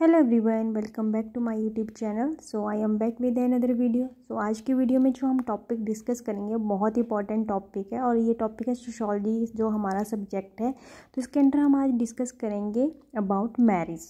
Hello everyone welcome back to my YouTube channel so I am back with another video so आज की video में जो हम topic discuss करेंगे बहुत इंपॉर्टेंट टॉपिक है और ये टॉपिक है सोशोलॉजी जो हमारा सब्जेक्ट है तो इसके अंडर हम आज डिस्कस करेंगे अबाउट मैरिज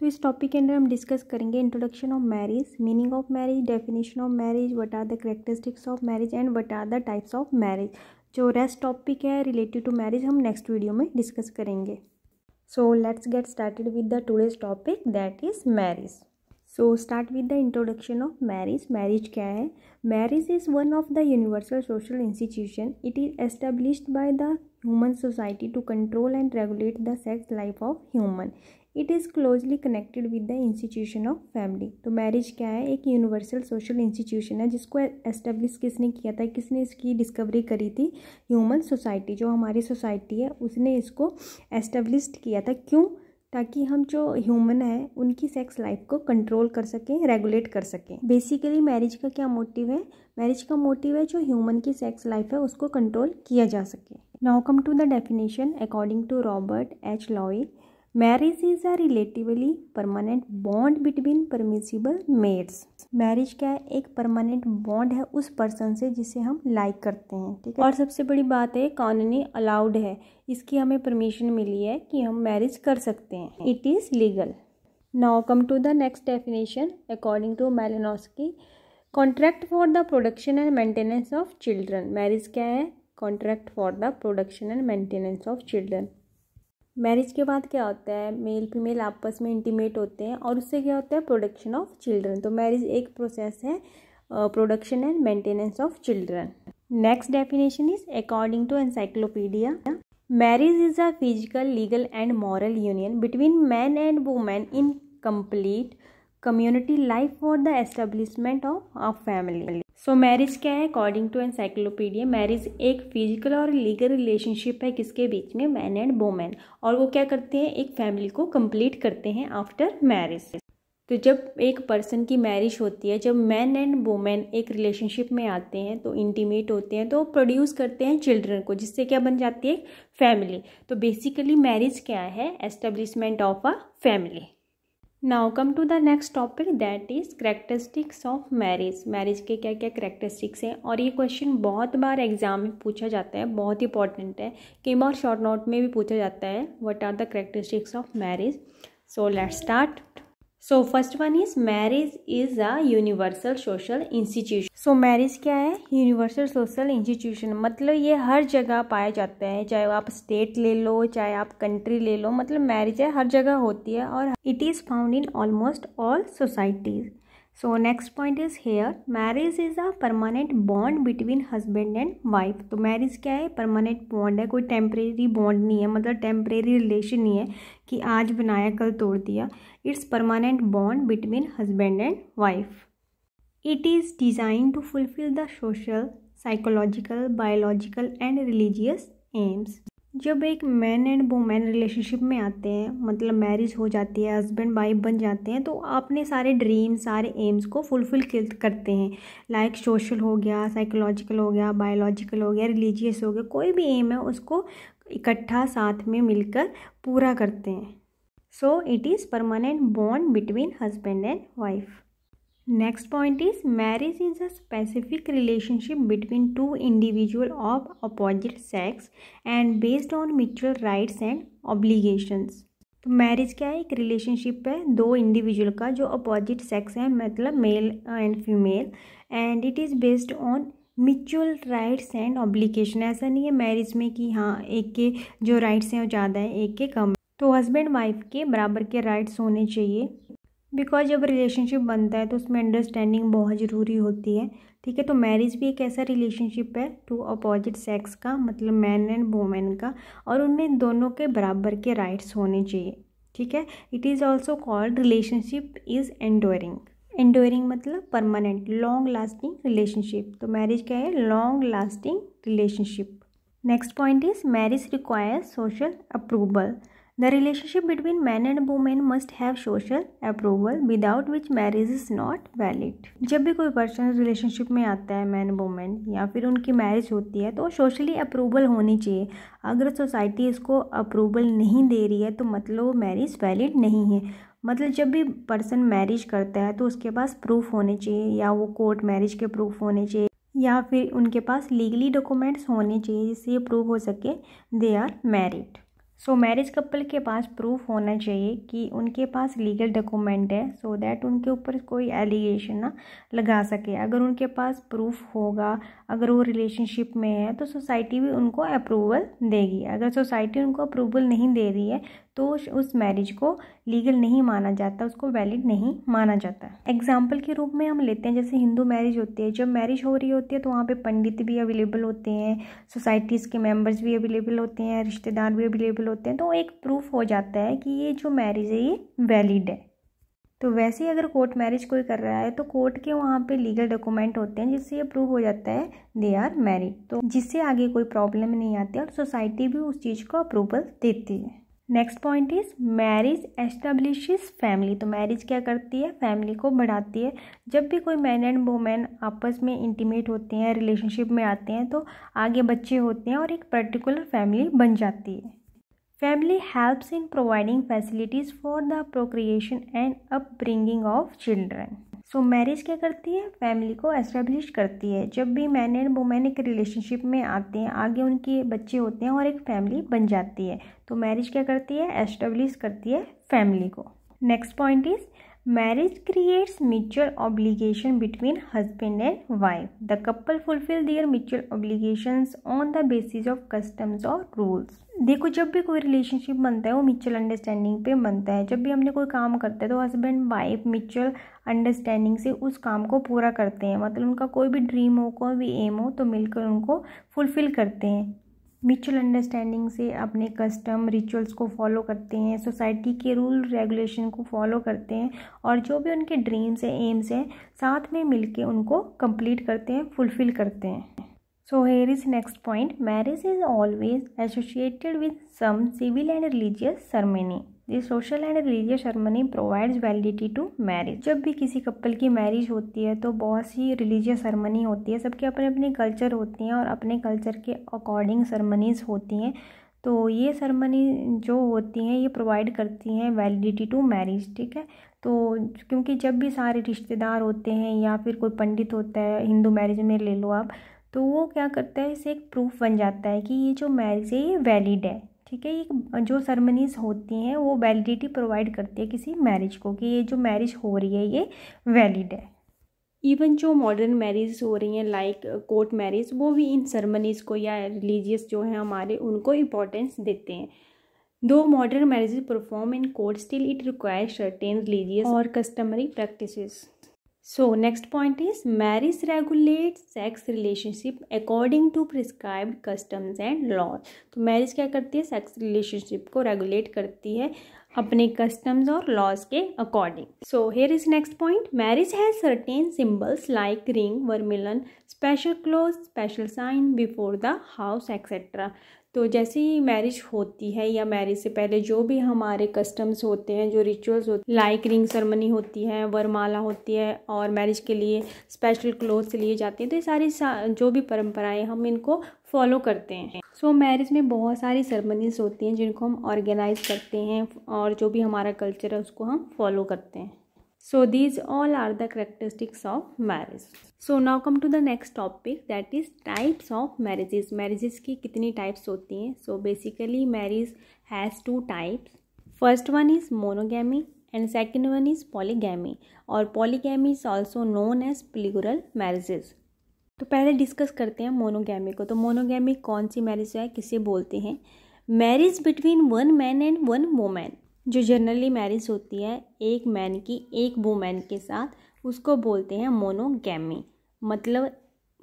तो इस टॉपिक के अंदर हम डिस्कस करेंगे introduction of marriage meaning of marriage definition of marriage what are the characteristics of marriage and what are the types of marriage जो रेस्ट टॉपिक है रिलेटेड टू मैरिज हम next video में discuss करेंगे so let's get started with the today's topic that is marriage so start with the introduction of marriage marriage kya hai marriage is one of the universal social institution it is established by the human society to control and regulate the sex life of human it is closely connected with the institution of family तो marriage क्या है एक universal social institution है जिसको establish किसने किया था किसने इसकी डिस्कवरी करी थी ह्यूमन सोसाइटी जो हमारी सोसाइटी है उसने इसको एस्टेब्लिश किया था क्यों ताकि हम जो ह्यूमन है उनकी सेक्स लाइफ को कंट्रोल कर सकें रेगुलेट कर सकें बेसिकली मैरिज का क्या मोटिव है मैरिज का मोटिव है जो ह्यूमन की सेक्स लाइफ है उसको कंट्रोल किया जा सके now come to the definition according to Robert H Lowie marriage is a relatively permanent bond between permissible mates marriage क्या है एक परमानेंट बॉन्ड है उस पर्सन से जिसे हम लाइक करते हैं ठीक है और सबसे बड़ी बात है कानूनी अलाउड है इसकी हमें परमिशन मिली है कि हम मैरिज कर सकते हैं it is legal now come to the next definition according to Malinowski contract for the production and maintenance of children marriage क्या है contract for the production and maintenance of children marriage के बाद क्या होता है मेल फीमेल आपस में intimate होते हैं और उससे क्या होता है प्रोडक्शन ऑफ चिल्ड्रन तो मैरिज एक प्रोसेस है production and maintenance of children next definition is according to encyclopedia marriage is a physical legal and moral union between man and women in complete community life for the establishment of a family so marriage क्या है according to encyclopedia marriage एक physical और legal relationship है किसके बीच में man and women और वो क्या करते हैं एक फैमिली को कंप्लीट करते हैं आफ्टर मैरिज तो जब एक पर्सन की मैरिज होती है जब मैन एंड वोमेन एक रिलेशनशिप में आते हैं तो इंटीमेट होते हैं तो प्रोड्यूस करते हैं चिल्ड्रन को जिससे क्या बन जाती है फैमिली तो बेसिकली मैरिज क्या है establishment of a family now come to the next topic that is characteristics of marriage marriage के क्या क्या करेक्टरिस्टिक्स हैं और ये क्वेश्चन बहुत बार एग्जाम में पूछा जाता है बहुत इंपॉर्टेंट है कई बार शॉर्ट नोट में भी पूछा जाता है what are the characteristics of marriage so let start so first one is marriage is a universal social institution so marriage क्या है यूनिवर्सल सोशल इंस्टीट्यूशन मतलब ये हर जगह पाया जाता है चाहे आप स्टेट ले लो चाहे आप कंट्री ले लो मतलब मैरिज है हर जगह होती है और it is found in almost all societies so next point is here marriage is a permanent bond between husband and wife तो marriage क्या है permanent bond है कोई temporary bond नहीं है मतलब temporary relation नहीं है कि आज बनाया कल तोड़ दिया it's permanent bond between husband and wife it is designed to fulfill the social psychological biological and religious aims जब एक मैन एंड वोमैन रिलेशनशिप में आते हैं मतलब मैरिज हो जाती है हस्बैंड वाइफ बन जाते हैं तो अपने सारे ड्रीम सारे एम्स को फुलफिल करते हैं लाइक like सोशल हो गया साइकोलॉजिकल हो गया बायोलॉजिकल हो गया रिलीजियस हो गया कोई भी एम है उसको इकट्ठा साथ में मिलकर पूरा करते हैं so it is permanent bond between husband and wife next point is marriage is a specific relationship between two individual of opposite sex and based on mutual rights and obligations. तो मैरिज क्या है एक relationship है दो individual का जो opposite sex है मतलब male and female and it is based on mutual rights and obligation ऐसा नहीं है मैरिज में कि हाँ एक के जो राइट्स हैं वो ज़्यादा है एक के कम तो हस्बैंड वाइफ के बराबर के राइट्स होने चाहिए बिकॉज जब रिलेशनशिप बनता है तो उसमें अंडरस्टैंडिंग बहुत ज़रूरी होती है ठीक है तो मैरिज भी एक ऐसा रिलेशनशिप है टू अपोजिट सेक्स का मतलब मैन एंड वोमेन का और उनमें दोनों के बराबर के राइट्स होने चाहिए ठीक है it is also called relationship is enduring enduring मतलब परमानेंट लॉन्ग लास्टिंग रिलेशनशिप तो मैरिज क्या है long lasting relationship next point is marriage requires social approval the relationship between man and women must have social approval without which marriage is not valid जब भी कोई person relationship में आता है man women या फिर उनकी मैरिज होती है तो सोशली अप्रूवल होनी चाहिए अगर सोसाइटी इसको अप्रूवल नहीं दे रही है तो मतलब वो मैरिज वैलिड नहीं है मतलब जब भी पर्सन मैरिज करता है तो उसके पास प्रूफ होने चाहिए या वो कोर्ट मैरिज के प्रूफ होने चाहिए या फिर उनके पास लीगली डॉक्यूमेंट्स होने चाहिए जिससे ये प्रूव हो सके they are married so marriage couple के पास प्रूफ होना चाहिए कि उनके पास लीगल डॉक्यूमेंट है सो so दैट उनके ऊपर कोई एलिगेशन ना लगा सके अगर उनके पास प्रूफ होगा अगर वो रिलेशनशिप में है तो सोसाइटी भी उनको अप्रूवल देगी अगर सोसाइटी उनको अप्रूवल नहीं दे रही है तो उस मैरिज को लीगल नहीं माना जाता उसको वैलिड नहीं माना जाता एग्जाम्पल के रूप में हम लेते हैं जैसे हिंदू मैरिज होती है जब मैरिज हो रही होती है तो वहाँ पे पंडित भी अवेलेबल होते हैं सोसाइटीज़ के मेंबर्स भी अवेलेबल होते हैं रिश्तेदार भी अवेलेबल होते हैं तो एक प्रूफ हो जाता है कि ये जो मैरिज है ये वैलिड है तो वैसे ही अगर कोर्ट मैरिज कोई कर रहा है तो कोर्ट के वहाँ पे लीगल डॉक्यूमेंट होते हैं जिससे ये प्रूव हो जाता है दे आर मैरिड तो जिससे आगे कोई प्रॉब्लम नहीं आती और सोसाइटी भी उस चीज़ को अप्रूवल देती है next point is marriage establish family तो मैरिज क्या करती है फैमिली को बढ़ाती है जब भी कोई मैन एंड वुमेन आपस में इंटीमेट होते हैं रिलेशनशिप में आते हैं तो आगे बच्चे होते हैं और एक पर्टिकुलर फैमिली बन जाती है Family helps in providing facilities for the procreation and upbringing of children. So so, marriage क्या करती है फैमिली को एस्टेब्लिश करती है जब भी मैन एंड वुमेन एक रिलेशनशिप में आते हैं आगे उनके बच्चे होते हैं और एक फैमिली बन जाती है तो मैरिज क्या करती है एस्टेब्लिश करती है फैमिली को next point is marriage creates mutual obligation between husband and wife the couple fulfil their mutual obligations on the basis of customs और रूल्स देखो जब भी कोई रिलेशनशिप बनता है वो म्यूचुअल अंडरस्टैंडिंग पे बनता है जब भी हमने कोई काम करता है तो हस्बैंड वाइफ म्यूचुअल अंडरस्टैंडिंग से उस काम को पूरा करते हैं मतलब उनका कोई भी ड्रीम हो कोई भी एम हो तो मिलकर उनको फुलफिल करते हैं म्यूचुअल अंडरस्टैंडिंग से अपने कस्टम रिचुअल्स को फॉलो करते हैं सोसाइटी के रूल रेगुलेशन को फॉलो करते हैं और जो भी उनके ड्रीम्स हैं एम्स हैं साथ में मिल उनको कंप्लीट करते हैं फुलफ़िल करते हैं so here is next point marriage is always associated with some civil and religious ceremony the social and religious ceremony provides validity to marriage जब भी किसी कपल की मैरिज होती है तो बहुत सी रिलीजियस सेरेमनी होती है सबके अपने अपने कल्चर होती हैं और अपने कल्चर के अकॉर्डिंग सेरेमनीज होती हैं तो ये सेरेमनी जो होती हैं ये प्रोवाइड करती हैं वैलिडिटी टू मैरिज ठीक है तो क्योंकि जब भी सारे रिश्तेदार होते हैं या फिर कोई पंडित होता है हिंदू मैरिज में ले लो आप तो वो क्या करता है इसे एक प्रूफ बन जाता है कि ये जो मैरिज है ये वैलिड है ठीक है ये जो सरमनीज होती हैं वो वैलिडिटी प्रोवाइड करती है किसी मैरिज को कि ये जो मैरिज हो रही है ये वैलिड है इवन जो मॉडर्न मैरिज हो रही हैं लाइक कोर्ट मैरिज वो भी इन सरमनीज़ को या रिलीजियस जो हैं हमारे उनको इम्पोर्टेंस देते हैं though modern marriage perform in court still it requires certain religious और customary practices so next point is marriage regulate sex relationship according to prescribe customs and laws तो मैरिज क्या करती है सेक्स रिलेशनशिप को regulate करती है अपने customs और लॉज के according so here is next point marriage has certain symbols like ring vermilion special cloth special sign before the house etcetera तो जैसे ही मैरिज होती है या मैरिज से पहले जो भी हमारे कस्टम्स होते हैं जो रिचुअल्स होते हैं लाइक रिंग सेरेमनी होती है वरमाला होती है और मैरिज के लिए स्पेशल क्लोथ्स लिए जाते हैं तो ये सारी सा, जो भी परंपराएं हम इनको फॉलो करते हैं सो so, मैरिज में बहुत सारी सरमनीज होती हैं जिनको हम ऑर्गेनाइज करते हैं और जो भी हमारा कल्चर है उसको हम फॉलो करते हैं so these all are the characteristics of marriage so now come to the next topic that is types of marriages marriages की कितनी टाइप्स होती हैं so basically marriage has two types first one is monogamy and second one is polygamy और polygamy is also known as plural marriages तो पहले discuss करते हैं monogamy को तो मोनोगैमी कौन सी मैरिज है किसे बोलते हैं marriage between one man and one woman जो जनरली मैरिज होती है एक मैन की एक वोमैन के साथ उसको बोलते हैं मोनोगैमी मतलब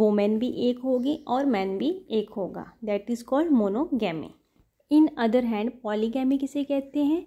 वोमैन भी एक होगी और मैन भी एक होगा that is called monogamy in other hand polygamy किसे कहते हैं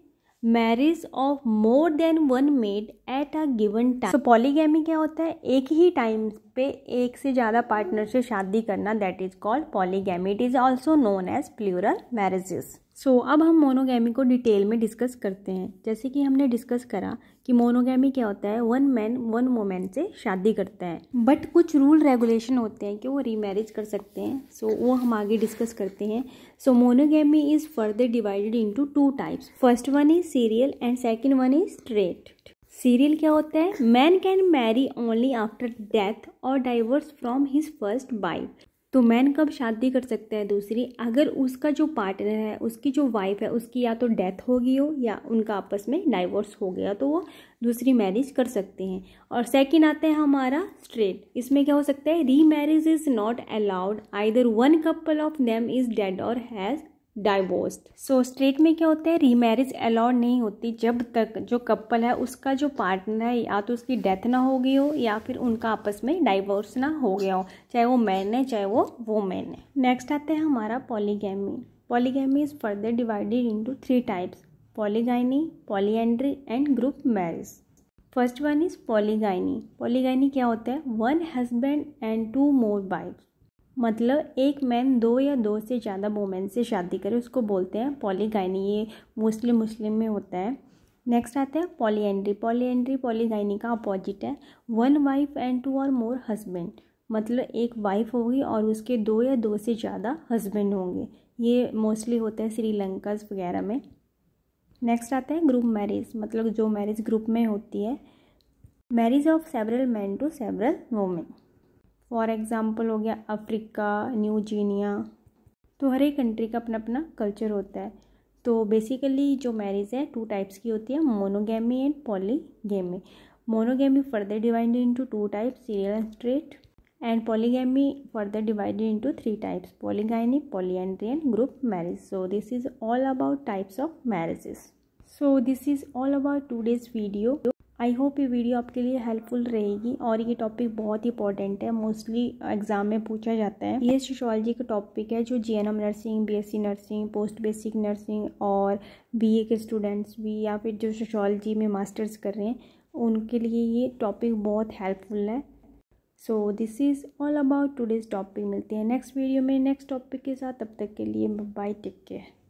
marriage of more than one made at a given time तो पॉलीगैमी क्या होता है एक ही टाइम पे एक से ज़्यादा पार्टनर से शादी करना that is called polygamy it is also known as plural marriages so अब हम मोनोगैमी को डिटेल में डिस्कस करते हैं जैसे कि हमने डिस्कस करा कि मोनोगैमी क्या होता है वन मैन वन वोमैन से शादी करता है बट कुछ रूल रेगुलेशन होते हैं कि वो रीमैरिज कर सकते हैं सो so, वो हम आगे डिस्कस करते हैं so monogamy is further divided into two types first one is serial and second one is straight serial क्या होता है man can marry only after death और divorce from his first wife तो मैन कब शादी कर सकता है दूसरी अगर उसका जो पार्टनर है उसकी जो वाइफ है उसकी या तो डेथ हो गई हो या उनका आपस में डाइवोर्स हो गया तो वो दूसरी मैरिज कर सकते हैं और सेकंड आता है हमारा स्ट्रेट इसमें क्या हो सकता है remarriage is not allowed either one couple of them is dead और हैज़ डाइवोर्स्ड सो स्टेट में क्या होता है रीमैरिज अलाउड नहीं होती जब तक जो कपल है उसका जो पार्टनर है या तो उसकी डेथ ना हो गई हो या फिर उनका आपस में डाइवोर्स ना हो गया हो चाहे वो मैन है चाहे वो वोमैन है नेक्स्ट आते हैं हमारा polygamy polygamy is further divided into three types polygyny polyandry and group marriage first one is polygyny polygyny क्या होता है one husband and two more wives मतलब एक मैन दो या दो से ज़्यादा वोमेन से शादी करे उसको बोलते हैं पॉलीगाइनी ये मोस्टली मुस्लिम में होता है नेक्स्ट आता है पॉली एंड्री पॉलीगाइनी का अपोजिट है वन वाइफ एंड टू और मोर हस्बैंड मतलब एक वाइफ होगी और उसके दो या दो से ज़्यादा हस्बैंड होंगे ये मोस्टली होता है श्रीलंका वगैरह में नेक्स्ट आता है ग्रुप मैरिज मतलब जो मैरिज ग्रुप में होती है marriage of several man to several women for example हो गया अफ्रीका न्यू जीनिया तो हर एक कंट्री का अपना अपना कल्चर होता है तो बेसिकली जो मैरिज है टू टाइप्स की होती है monogamy and polygamy monogamy further divided into two types serial and straight and polygamy further divided into three types polygyny polyandry and group marriage so this is all about types of marriages this is all about to today's video I hope ये video आपके लिए helpful रहेगी और ये topic बहुत important है mostly exam में पूछा जाता है ये सोशोलॉजी का टॉपिक है जो J nursing B nursing post basic nursing और बी के स्टूडेंट्स भी या फिर जो सोशोलॉजी में मास्टर्स कर रहे हैं उनके लिए ये टॉपिक बहुत हेल्पफुल है so this is all about today's topic मिलते हैं नेक्स्ट वीडियो में नेक्स्ट टॉपिक के साथ तब तक के लिए बाय टेक केयर